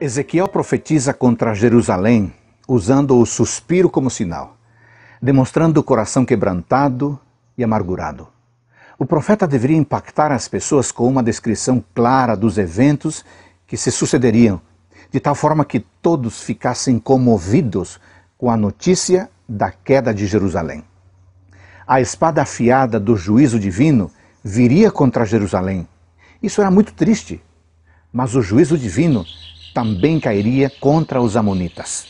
Ezequiel profetiza contra Jerusalém, usando o suspiro como sinal, demonstrando o coração quebrantado e amargurado. O profeta deveria impactar as pessoas com uma descrição clara dos eventos que se sucederiam, de tal forma que todos ficassem comovidos com a notícia da queda de Jerusalém. A espada afiada do juízo divino viria contra Jerusalém. Isso era muito triste, mas o juízo divino também cairia contra os Amonitas.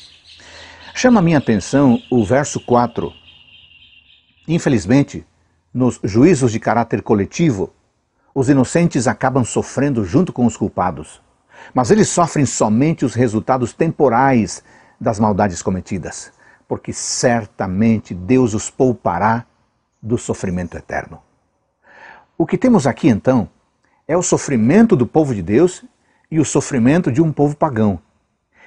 Chama minha atenção o verso 4. Infelizmente, nos juízos de caráter coletivo, os inocentes acabam sofrendo junto com os culpados, mas eles sofrem somente os resultados temporais das maldades cometidas, porque certamente Deus os poupará do sofrimento eterno. O que temos aqui então é o sofrimento do povo de Deus e o sofrimento de um povo pagão.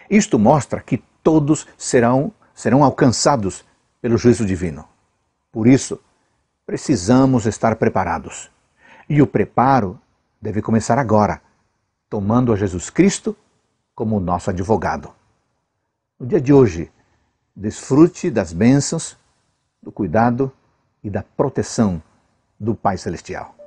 Isto mostra que todos serão, serão alcançados pelo juízo divino. Por isso, precisamos estar preparados. E o preparo deve começar agora, tomando a Jesus Cristo como nosso advogado. No dia de hoje, desfrute das bênçãos, do cuidado e da proteção do Pai Celestial.